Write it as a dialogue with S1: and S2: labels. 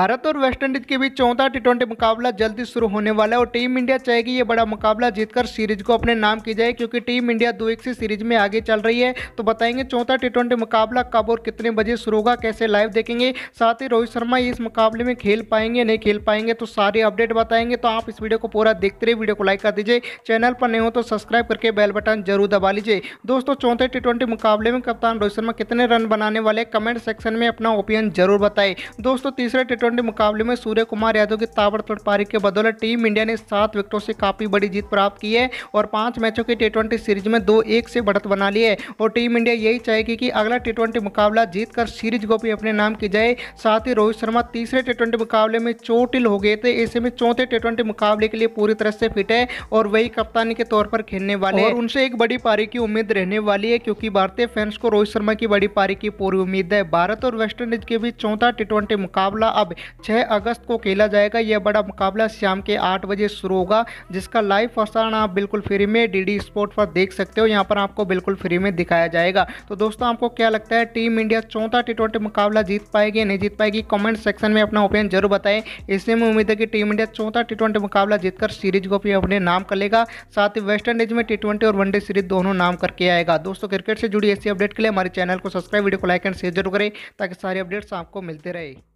S1: भारत और वेस्टइंडीज के बीच चौथा टी ट्वेंटी मुकाबला जल्दी शुरू होने वाला है और टीम इंडिया चाहेगी ये बड़ा मुकाबला जीतकर सीरीज को अपने नाम की जाए क्योंकि टीम इंडिया दो एक सी सीरीज में आगे चल रही है तो बताएंगे चौथा टी ट्वेंटी मुकाबला कब और कितने बजे शुरू होगा कैसे लाइव देखेंगे साथ ही रोहित शर्मा इस मुकाबले में खेल पाएंगे नहीं खेल पाएंगे तो सारे अपडेट बताएंगे तो आप इस वीडियो को पूरा देखते रहिए वीडियो को लाइक कर दीजिए चैनल पर नहीं हो तो सब्सक्राइब करके बेल बटन जरूर दबा लीजिए दोस्तों चौथे टी ट्वेंटी मुकाबले में कप्तान रोहित शर्मा कितने रन बनाने वाले कमेंट सेक्शन में अपना ओपिनियन जरूर बताए दोस्तों तीसरे टी ट्वेंटी मुकाबले में सूर्य कुमार यादव की ताबड़तोड़ पारी के बदौलत टीम इंडिया ने सात विकेटों से काफ़ी बड़ी जीत प्राप्त की है और पांच मैचों की टी सीरीज में दो एक से बढ़त बना ली है और टीम इंडिया यही चाहेगी कि अगला टी मुकाबला जीत सीरीज को भी अपने नाम की जाए साथ ही रोहित शर्मा तीसरे टी मुकाबले में चोटिल हो गए थे ऐसे में चौथे टी मुकाबले के लिए पूरी तरह से फिट है और वही कप्तानी के तौर पर खेलने वाले और उनसे एक बड़ी पारी की उम्मीद रहने वाली है क्योंकि भारतीय फैंस को रोहित शर्मा की बड़ी पारी की पूरी उम्मीद है भारत और वेस्टइंडीज के बीच चौथा टी मुकाबला अब मुकाबले छः अगस्त को खेला जाएगा यह बड़ा मुकाबला शाम के आठ बजे शुरू होगा जिसका लाइव प्रसारण आप बिल्कुल फ्री में डी स्पोर्ट पर देख सकते हो यहाँ पर आपको बिल्कुल फ्री में दिखाया जाएगा तो दोस्तों आपको क्या लगता है टीम इंडिया चौथा टी ट्वेंटी मुकाबला जीत पाएगी नहीं जीत पाएगी कमेंट सेक्शन में अपना ओपिनियन जरूर बताएं इससे में उम्मीद है कि टीम इंडिया चौथा टी ट्वेंटी मुकाबला जीतकर सीरीज को भी अपने नाम कर लेगा साथ ही वेस्ट इंडीज में टी ट्वेंटी और वनडे सीरीज दोनों नाम करके आएगा दोस्तों क्रिकेट से जुड़ी ऐसी अपडेट के लिए हमारे चैनल को सब्सक्राइब वीडियो को लाइक एंड शेयर जरूर करें ताकि सारी अपडेट्स आपको मिलते रहे